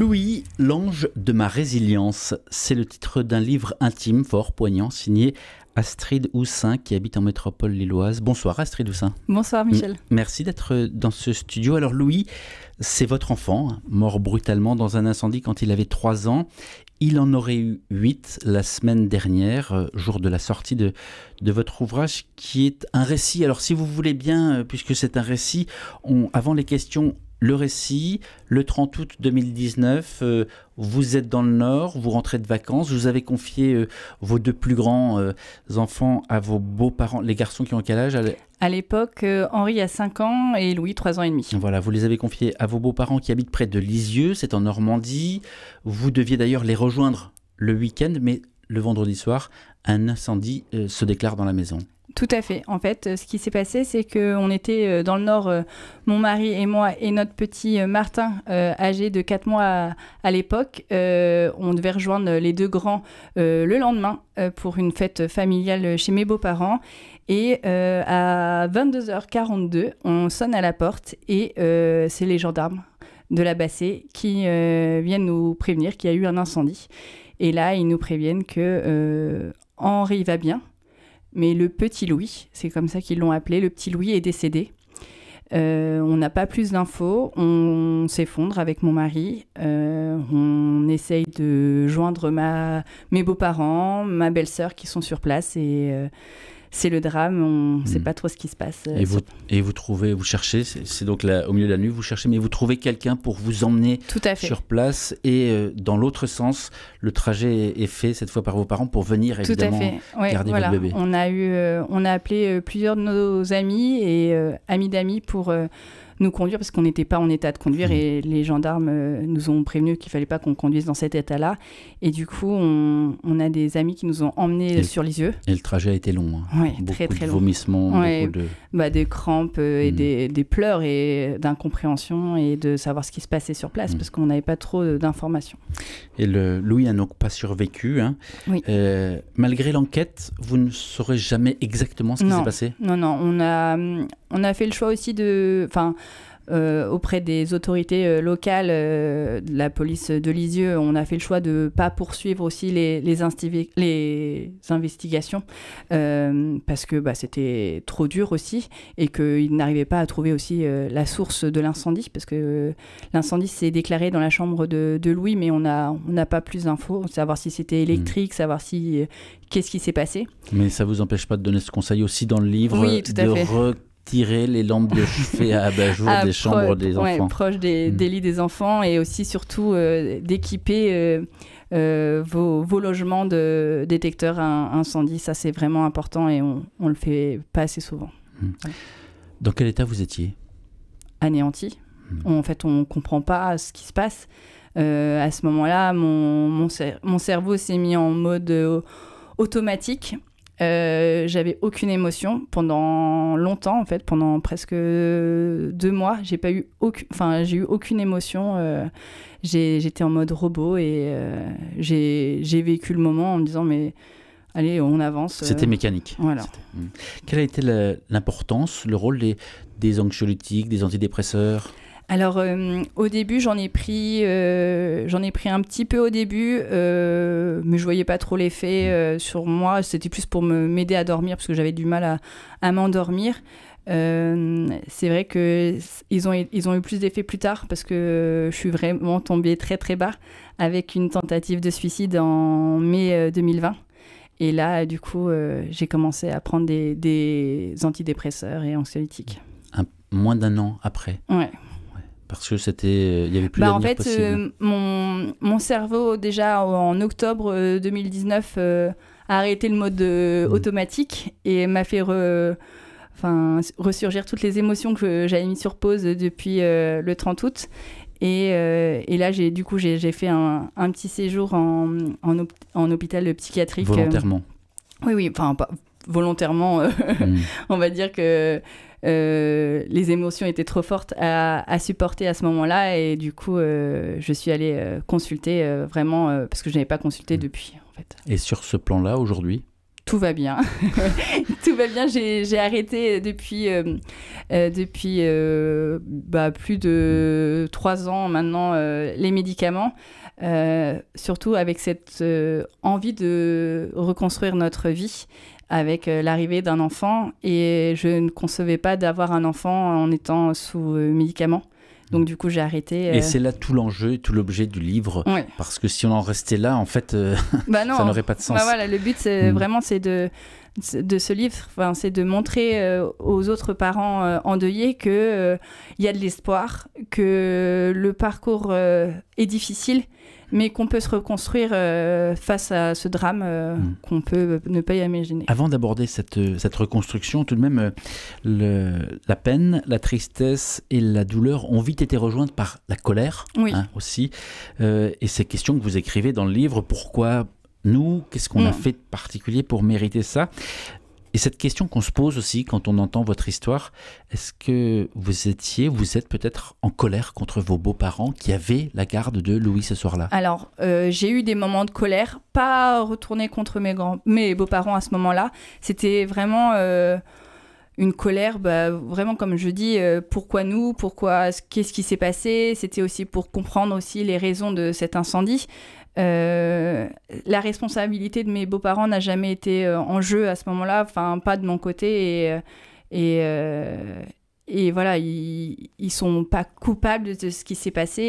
Louis, l'ange de ma résilience, c'est le titre d'un livre intime fort poignant signé Astrid Houssin qui habite en métropole lilloise. Bonsoir Astrid Houssin. Bonsoir Michel. merci d'être dans ce studio. Alors Louis, c'est votre enfant, hein, mort brutalement dans un incendie quand il avait trois ans. Il en aurait eu 8 la semaine dernière, euh, jour de la sortie de, de votre ouvrage qui est un récit. Alors si vous voulez bien, euh, puisque c'est un récit, on, avant les questions, le récit, le 30 août 2019, euh, vous êtes dans le Nord, vous rentrez de vacances, vous avez confié euh, vos deux plus grands euh, enfants à vos beaux-parents, les garçons qui ont quel âge À l'époque, Henri a 5 ans et Louis 3 ans et demi. Voilà, vous les avez confiés à vos beaux-parents qui habitent près de Lisieux, c'est en Normandie. Vous deviez d'ailleurs les rejoindre le week-end, mais le vendredi soir, un incendie se déclare dans la maison. Tout à fait. En fait, euh, ce qui s'est passé, c'est qu'on était euh, dans le nord, euh, mon mari et moi, et notre petit Martin, âgé de 4 mois à, l'époque. on devait rejoindre les deux grands le lendemain pour une fête familiale chez mes beaux-parents. Et à 22h42, on sonne à la porte et c'est les gendarmes de la Bassée qui viennent nous prévenir qu'il y a eu un incendie. Et là, ils nous préviennent que Henri va bien, mais le petit Louis, c'est comme ça qu'ils l'ont appelé, le petit Louis est décédé. Euh, on n'a pas plus d'infos, on s'effondre avec mon mari, euh, on essaye de joindre ma, mes beaux-parents, ma belle-sœur qui sont sur place et, euh, c'est le drame, on ne sait hmm. pas trop ce qui se passe. Euh, et vous, et vous trouvez, vous cherchez, c'est donc au milieu de la nuit, vous cherchez, mais vous trouvez quelqu'un pour vous emmener sur place. Et euh, dans l'autre sens, le trajet est fait cette fois par vos parents pour venir évidemment Tout à fait. garder votre bébé. On a, eu, euh, on a appelé plusieurs de nos amis et amis d'amis pour nous conduire parce qu'on n'était pas en état de conduire hmm. et les gendarmes euh, nous ont prévenus qu'il fallait pas qu'on conduise dans cet état-là. Et du coup, on, on, a des amis qui nous ont emmenés sur les yeux. Et le trajet a été long. Hein. très très de Vomissements, beaucoup de... Bah, des crampes euh, et hmm. des, des, pleurs et d'incompréhension et de savoir ce qui se passait sur place hmm. parce qu'on n'avait pas trop euh, d'informations. Et le, Louis n'a donc pas survécu. Hein. malgré l'enquête, vous ne saurez jamais exactement ce qui s'est passé. Non, non, on a hum, on a fait le choix aussi de, enfin, euh, auprès des autorités euh, locales, euh, la police de Lisieux, on a fait le choix de ne pas poursuivre aussi les, les investigations parce que bah, c'était trop dur aussi et qu'ils n'arrivaient pas à trouver aussi la source de l'incendie parce que l'incendie s'est déclaré dans la chambre de, Louis, mais on n'a on pas plus d'infos, savoir si c'était hmm. électrique, savoir si qu'est-ce qui s'est passé. Mais ça vous empêche pas de donner ce conseil aussi dans le livre de tirer les lampes de chevet à abat-jour des chambres des enfants. proche des, hmm. des, lits des enfants et aussi surtout euh, d'équiper euh, euh, vos, logements de détecteurs incendie. Ça, c'est vraiment important et on ne le fait pas assez souvent. Hmm. Dans quel état vous étiez Anéanti. Hmm. En fait, on ne comprend pas ce qui se passe. à ce moment-là, mon, mon cerveau s'est mis en mode automatique euh, j'avais aucune émotion pendant longtemps en fait, pendant presque deux mois. J'ai pas eu aucune, enfin j'ai eu aucune émotion. Euh, j'étais en mode robot et euh, j'ai vécu le moment en me disant mais allez on avance. C'était mécanique. Voilà. Hmm. Quelle a été l'importance, le rôle des, des anxiolytiques, des antidépresseurs alors euh, au début, j'en ai pris, euh, j'en ai pris un petit peu au début, euh, mais je voyais pas trop l'effet mm. sur moi. C'était plus pour me m'aider à dormir parce que j'avais du mal à, m'endormir. c'est vrai que ils ont, ils ont eu plus d'effet plus tard parce que je suis vraiment tombée très très bas avec une tentative de suicide en mai 2020. Et là, du coup, j'ai commencé à prendre des, antidépresseurs et anxiolytiques. moins d'un an après. Ouais parce que c'était euh, il y avait plus bah, en fait euh, mon, mon, cerveau déjà en octobre 2019 euh, a arrêté le mode mm. automatique et m'a fait enfin ressurgir toutes les émotions que j'avais mis sur pause depuis le 30 août et, et là j'ai du coup j'ai fait un, un, petit séjour en, en, hôpital psychiatrique volontairement oui oui enfin volontairement mm. on va dire que euh, les émotions étaient trop fortes à, supporter à ce moment-là. Et du coup, euh, je suis allée euh, consulter vraiment, parce que je n'avais pas consulté mm. depuis. En fait. Et sur ce plan-là, aujourd'hui tout va bien. tout va bien. J'ai arrêté depuis, depuis bah, plus de trois ans maintenant les médicaments, surtout avec cette envie de reconstruire notre vie avec euh, l'arrivée d'un enfant et je ne concevais pas d'avoir un enfant en étant sous euh, médicaments. Donc du coup, j'ai arrêté. Euh. Et c'est là tout l'enjeu et tout l'objet du livre, parce que si on en restait là, en fait, bah ça n'aurait pas de bah sens. voilà, le but, c'est hmm. vraiment, c'est de de ce livre, c'est de montrer euh, aux autres parents euh, endeuillés qu'il euh, y a de l'espoir, que le parcours est difficile, mais qu'on peut se reconstruire face à ce drame mm. qu'on peut ne pas y imaginer. Avant d'aborder cette, cette, reconstruction, tout de même, la peine, la tristesse et la douleur ont vite été rejointes par la colère hein, aussi. et ces questions que vous écrivez dans le livre, pourquoi nous Qu'est-ce qu'on a mm. fait de particulier pour mériter ça Et cette question qu'on se pose aussi quand on entend votre histoire, est-ce que vous étiez, vous êtes peut-être en colère contre vos beaux-parents qui avaient la garde de Louis ce soir-là Alors, euh, j'ai eu des moments de colère, pas retournés contre mes, mes beaux-parents à ce moment-là. C'était vraiment... Euh, une colère, bah, vraiment comme je dis, euh, pourquoi nous, pourquoi, qu'est-ce qui s'est passé. C'était aussi pour comprendre aussi les raisons de cet incendie. Euh, la responsabilité de mes beaux-parents n'a jamais été euh, en jeu à ce moment-là, enfin pas de mon côté. Et, euh, et, et voilà, ils, ils sont pas coupables de ce qui s'est passé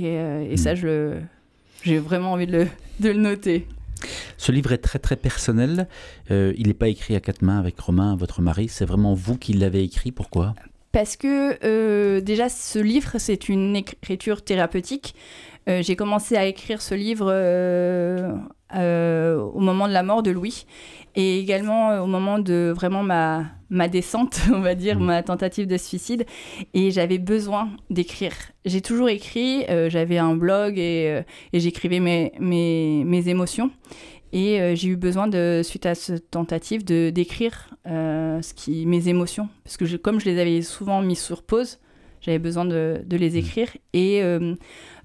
et, ça, hmm. je j'ai vraiment envie de le, noter. Ce livre est très très personnel. il n'est pas écrit à quatre mains avec Romain, votre mari. C'est vraiment vous qui l'avez écrit. Pourquoi Parce que déjà, ce livre, c'est une écriture thérapeutique. Euh, j'ai commencé à écrire ce livre euh, euh, au moment de la mort de Louis et également au moment de vraiment ma, ma descente, on va dire, mm. ma tentative de suicide. Et j'avais besoin d'écrire. J'ai toujours écrit, j'avais un blog et, j'écrivais mes, mes émotions. Et j'ai eu besoin, de, suite à cette tentative, de d'écrire mes émotions. Parce que je, comme je les avais souvent mises sur pause, j'avais besoin de, les mmh. écrire. Et euh,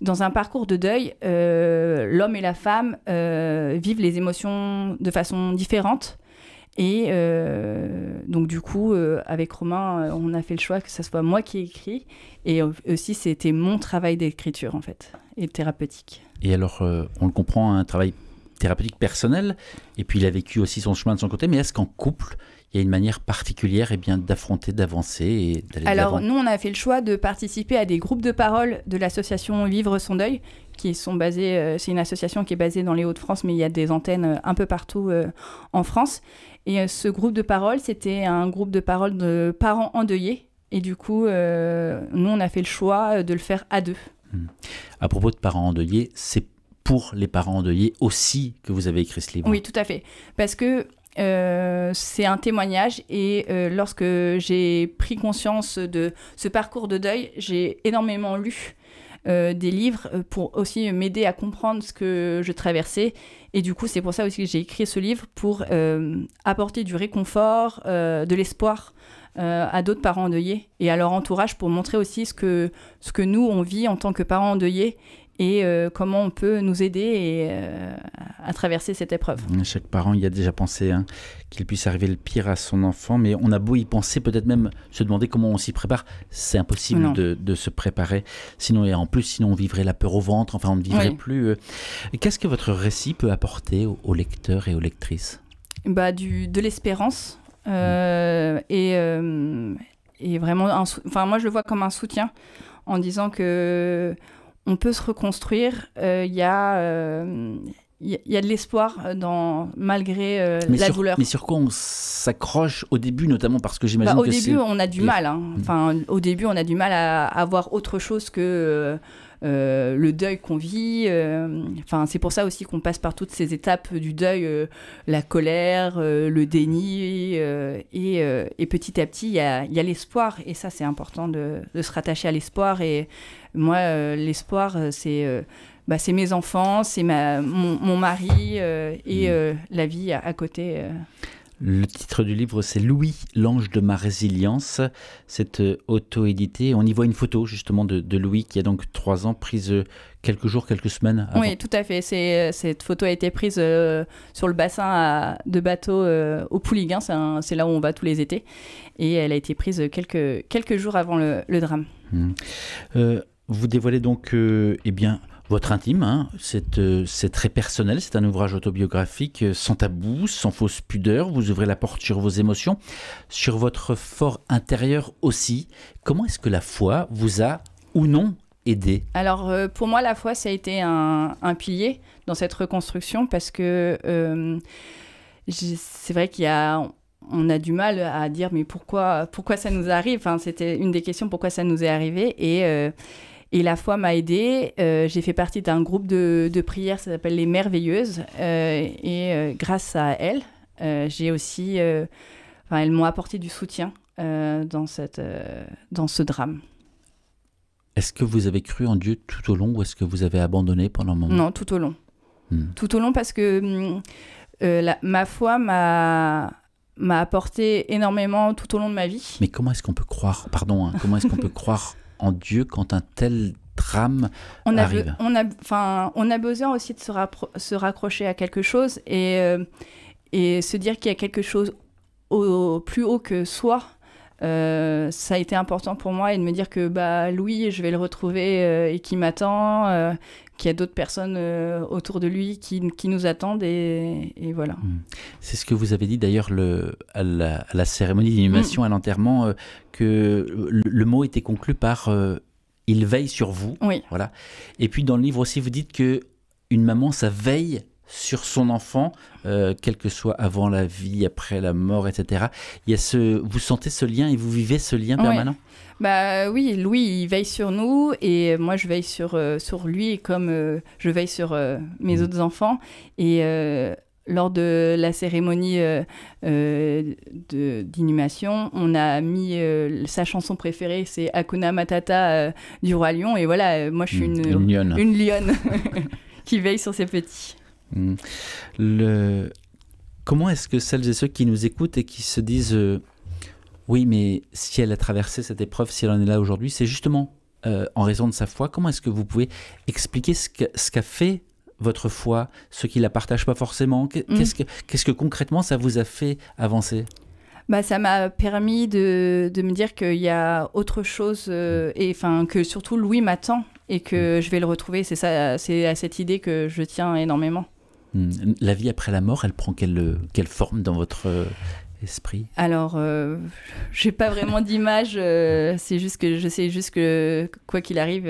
dans un parcours de deuil, euh, l'homme et la femme euh, vivent les émotions de façon différente. Et donc du coup, avec Romain, on a fait le choix que ce soit moi qui écris. Et aussi, c'était mon travail d'écriture, en fait, et thérapeutique. Et alors, on le comprend, hein, un travail thérapeutique personnel. Et puis, il a vécu aussi son chemin de son côté. Mais est-ce qu'en couple, il y a une manière particulière et eh bien, d'affronter, d'avancer et d'aller Alors, nous, on a fait le choix de participer à des groupes de parole de l'association Vivre son deuil, qui sont basés, euh, c'est une association qui est basée dans les Hauts-de-France, mais il y a des antennes euh, un peu partout euh, en France. Et ce groupe de parole, c'était un groupe de parole de parents endeuillés. Et du coup, nous, on a fait le choix de le faire à deux. Hmm. À propos de parents endeuillés, c'est pour les parents endeuillés aussi que vous avez écrit ce livre. Oui, tout à fait. Parce que euh, c'est un témoignage et euh, lorsque j'ai pris conscience de ce parcours de deuil, j'ai énormément lu euh, des livres pour aussi m'aider à comprendre ce que je traversais. Et du coup, c'est pour ça aussi que j'ai écrit ce livre pour apporter du réconfort, de l'espoir à d'autres parents endeuillés et à leur entourage pour montrer aussi ce que, ce que nous, on vit en tant que parents endeuillés et euh, comment on peut nous aider et, euh, à traverser cette épreuve. Chaque parent y a déjà pensé hein, qu'il puisse arriver le pire à son enfant, mais on a beau y penser, peut-être même se demander comment on s'y prépare, c'est impossible de, se préparer. Sinon, et en plus, sinon on vivrait la peur au ventre, enfin on ne vivrait plus. Euh. Qu'est-ce que votre récit peut apporter aux, lecteurs et aux lectrices bah, du, De l'espérance. et, et, vraiment, enfin moi je le vois comme un soutien en disant que on peut se reconstruire. Euh, euh, il y a il y a de l'espoir dans malgré euh, la douleur. Mais sur quoi on s'accroche au début, notamment parce que j'imagine bah, au début on a du mal. Hein. Mm. Enfin, au début on a du mal à, avoir autre chose que le deuil qu'on vit. Enfin, c'est pour ça aussi qu'on passe par toutes ces étapes du deuil, la colère, le déni, et, et, petit à petit il y a, a l'espoir. Et ça c'est important de, de, se rattacher à l'espoir et, moi, euh, l'espoir, euh, euh, bah, c'est mes enfants, c'est mon, mon, mari et mm. la vie à, côté. Le titre du livre, c'est Louis, l'ange de ma résilience. Cette auto-édité. On y voit une photo justement de, Louis qui a donc trois ans, prise quelques jours, quelques semaines avant. Oui, tout à fait. Cette photo a été prise sur le bassin de bateau au Pouliguen. C'est là où on va tous les étés. Et elle a été prise quelques, quelques jours avant le, drame. Mm. Vous dévoilez donc euh, eh bien, votre intime, hein. euh, c'est très personnel, c'est un ouvrage autobiographique euh, sans tabou, sans fausse pudeur, vous ouvrez la porte sur vos émotions, sur votre fort intérieur aussi. Comment est-ce que la foi vous a ou non aidé Alors pour moi la foi ça a été un, pilier dans cette reconstruction parce que c'est vrai qu'il y a on a du mal à dire mais pourquoi pourquoi ça nous arrive enfin, c'était une des questions pourquoi ça nous est arrivé et et la foi m'a aidée. Euh, j'ai fait partie d'un groupe de, prières, ça s'appelle les Merveilleuses. Euh, et euh, grâce à elles, j'ai aussi. Enfin, elles m'ont apporté du soutien dans, cette, dans ce drame. Est-ce que vous avez cru en Dieu tout au long ou est-ce que vous avez abandonné pendant un moment Non, tout au long. Hmm. Tout au long parce que hmm, ma foi m'a m'a apporté énormément tout au long de ma vie. Mais comment est-ce qu'on peut croire, pardon, hein. comment est-ce qu'on peut croire en Dieu quand un tel drame on a arrive on a, enfin, on a besoin aussi de se, se raccrocher à quelque chose et, euh, et se dire qu'il y a quelque chose au plus haut que soi euh, ça a été important pour moi et de me dire que bah, Louis, je vais le retrouver euh, et qu'il m'attend, euh, qu'il y a d'autres personnes autour de lui qui, qui nous attendent et, voilà. Mmh. C'est ce que vous avez dit d'ailleurs à, à, la cérémonie d'inhumation, mmh. à l'enterrement, que le, le, mot était conclu par il veille sur vous. Oui. Voilà. Et puis dans le livre aussi, vous dites que une maman, ça veille sur son enfant, euh, quel que soit avant la vie, après la mort, etc. Il y a ce, vous sentez ce lien et vous vivez ce lien permanent. Bah euh, oui, Louis il veille sur nous et moi je veille sur euh, sur lui comme je veille sur mes mmh. autres enfants et lors de la cérémonie d'inhumation, on a mis sa chanson préférée, c'est Hakuna Matata du Roi Lion. Et voilà, moi je suis mmh, une lionne qui veille sur ses petits. Hmm. Le... Comment est-ce que celles et ceux qui nous écoutent et qui se disent euh, oui, mais si elle a traversé cette épreuve, si elle en est là aujourd'hui, c'est justement euh, en raison de sa foi, comment est-ce que vous pouvez expliquer ce qu'a fait votre foi, ce qui la partage pas forcément hmm. Qu'est-ce que, qu'est-ce que concrètement ça vous a fait avancer bah, ça m'a permis de, me dire qu'il y a autre chose euh, hmm. et enfin que surtout Louis m'attend et que je vais le retrouver. C'est ça, c'est à cette idée que je tiens énormément. Hmm. La vie après la mort, elle prend quelle, forme dans votre euh, esprit Alors, euh, je n'ai pas vraiment d'image. Euh, c'est juste que je sais juste que quoi qu'il arrive,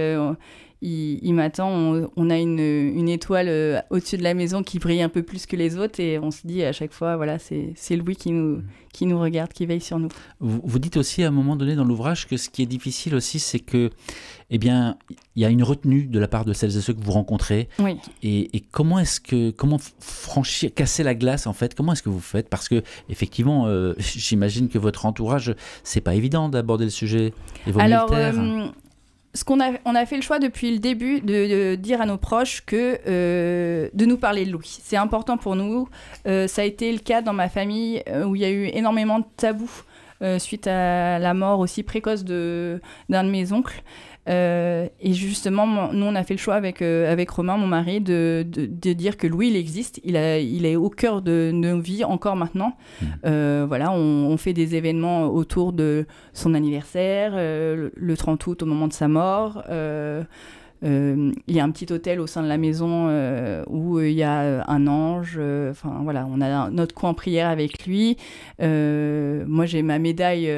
il, m'attend. On, a une, une étoile euh, au-dessus de la maison qui brille un peu plus que les autres et on se dit à chaque fois, voilà, c'est Louis qui nous, mm. qui nous regarde, qui veille sur nous. Vous, dites aussi à un moment donné dans l'ouvrage que ce qui est difficile aussi, c'est que, eh bien, il y a une retenue de la part de celles et ceux que vous rencontrez. Oui. Et, comment est-ce que, comment franchir, casser la glace en fait Comment est-ce que vous faites Parce que effectivement, euh, j'imagine que votre entourage, c'est pas évident d'aborder le sujet. Et vos Alors, militaires qu'on a, on a fait le choix depuis le début de, dire à nos proches que euh, de nous parler de Louis. C'est important pour nous. Euh, ça a été le cas dans ma famille euh, où il y a eu énormément de tabous euh, suite à la mort aussi précoce d'un de mes oncles. Euh, et justement, nous, on a fait le choix avec, euh, avec Romain, mon mari, de, de, dire que Louis, il existe, il, a, il est au cœur de, nos vies encore maintenant. Hmm. voilà, on, fait des événements autour de son anniversaire, le, le 30 août au moment de sa mort. Euh, il y a un petit hôtel au sein de la maison euh, où euh, il y a un ange. Enfin voilà, on a notre coin prière avec lui. moi j'ai ma médaille,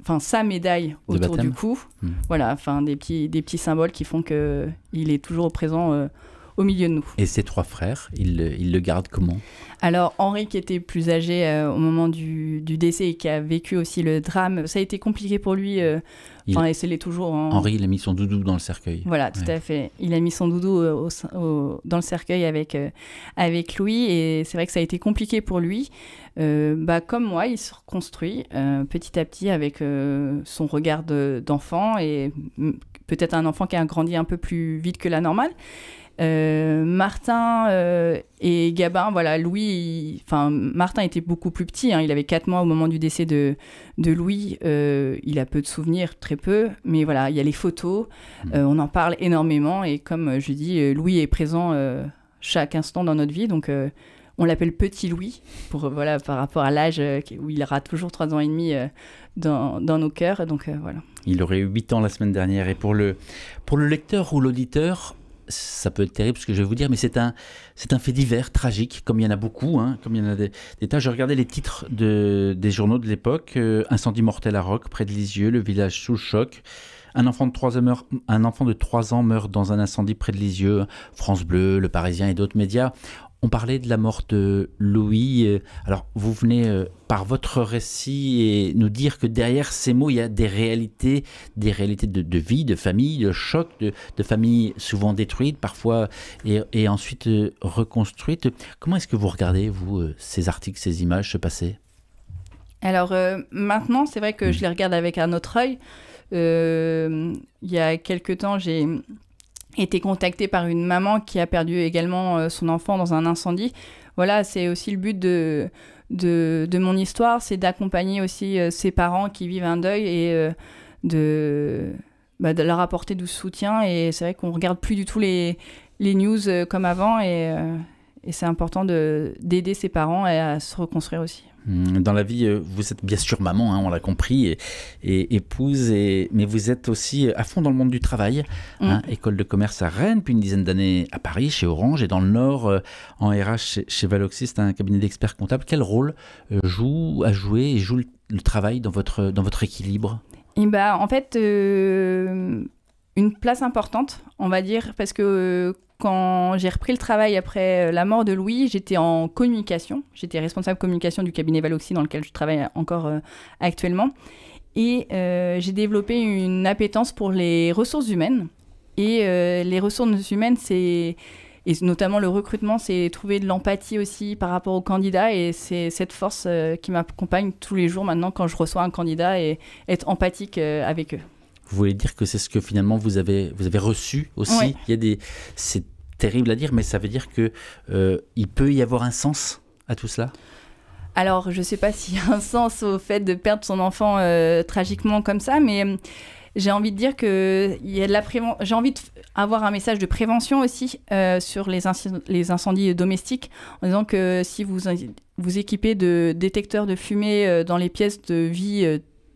enfin sa médaille autour du cou. Hmm. Voilà, enfin des petits, des petits symboles qui font que il est toujours présent au milieu de nous. Et ses trois frères, ils, le gardent comment Alors Henri qui était plus âgé euh, au moment du, décès et qui a vécu aussi le drame, ça a été compliqué pour lui. Euh, il... Enfin, et toujours. Hein. Henri, il a mis son doudou dans le cercueil. Voilà, tout à fait. Il a mis son doudou euh, dans le cercueil avec, avec Louis et c'est vrai que ça a été compliqué pour lui. bah, comme moi, il se reconstruit petit à petit avec son regard d'enfant et mm, peut-être un enfant qui a grandi un peu plus vite que la normale. Euh, Martin euh, et Gabin, voilà, Louis, enfin, Martin était beaucoup plus petit, hein. il avait 4 mois au moment du décès de, de Louis, euh, il a peu de souvenirs, très peu, mais voilà, il y a les photos, hmm. on en parle énormément, et comme je dis, Louis est présent chaque instant dans notre vie, donc on l'appelle Petit Louis, pour, voilà, par rapport à l'âge où il aura toujours 3 ans et demi dans, dans nos cœurs, donc voilà. Il aurait eu 8 ans la semaine dernière, et pour le, pour le lecteur ou l'auditeur, ça peut être terrible ce que je vais vous dire, mais c'est un, c'est un fait divers, tragique, comme il y en a beaucoup, hein, comme il y en a des, tas. Je regardais les titres des journaux de l'époque euh, Incendie mortel à Roc, près de Lisieux, le village sous choc. Un enfant, de 3 ans meurt, un enfant de 3 ans meurt dans un incendie près de Lisieux. France Bleu, Le Parisien et d'autres médias on parlait de la mort de Louis. Euh, alors, vous venez euh, par votre récit et nous dire que derrière ces mots, il y a des réalités, des réalités de, vie, de famille, de choc, de, famille souvent détruite, parfois, et, ensuite euh, reconstruite. Comment est-ce que vous regardez, vous, ces articles, ces images se passer Alors, maintenant, c'est vrai que je les regarde avec un autre œil. il y a quelques temps, j'ai été contacté par une maman qui a perdu également euh, son enfant dans un incendie. Voilà, c'est aussi le but de, de, mon histoire, c'est d'accompagner aussi euh, ses parents qui vivent un deuil et euh, de, bah, de leur apporter du soutien. Et c'est vrai qu'on regarde plus du tout les, les news comme avant et, et c'est important d'aider ses parents à se reconstruire aussi. Mm, dans la vie, euh, vous êtes bien sûr maman, hein, on l'a compris, et, épouse, et, mais vous êtes aussi euh, à fond dans le monde du travail. Mm. Hein, école de commerce à Rennes, puis une dizaine d'années à Paris, chez Orange, et dans le Nord, euh, en RH, chez, Valoxy, c'est un cabinet d'experts comptables. Quel rôle joue, à jouer et joue le, travail dans votre, dans votre équilibre et eh bah, ben, En fait, une place importante, on va dire, parce que quand j'ai repris le travail après euh, la mort de Louis, j'étais en communication. J'étais responsable communication du cabinet Valoxy dans lequel je travaille encore euh, actuellement. Et euh, j'ai développé une appétence pour les ressources humaines. Et les ressources humaines, c'est et notamment le recrutement, c'est trouver de l'empathie aussi par rapport aux candidats. Et c'est cette force qui m'accompagne tous les jours maintenant quand je reçois un candidat et être empathique avec eux vous voulez dire que c'est ce que finalement vous avez, vous avez reçu aussi. Il y a des, terrible à dire, mais ça veut dire que euh, il peut y avoir un sens à tout cela Alors, je ne sais pas s'il y a un sens au fait de perdre son enfant euh, tragiquement comme ça, mais euh, j'ai envie de dire que il y a de la j'ai envie d'avoir un message de prévention aussi sur les, les, incendies domestiques, en disant que si vous vous équipez de détecteurs de fumée dans les pièces de vie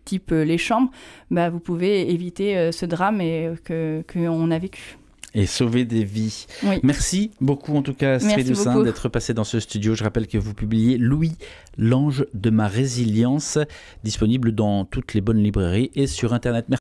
type les chambres, bah, vous pouvez éviter ce drame que qu'on a vécu et sauver des vies. Merci beaucoup en tout cas Astrid Saint, d'être passé dans ce studio. Je rappelle que vous publiez Louis, l'ange de ma résilience, disponible dans toutes les bonnes librairies et sur Internet. Merci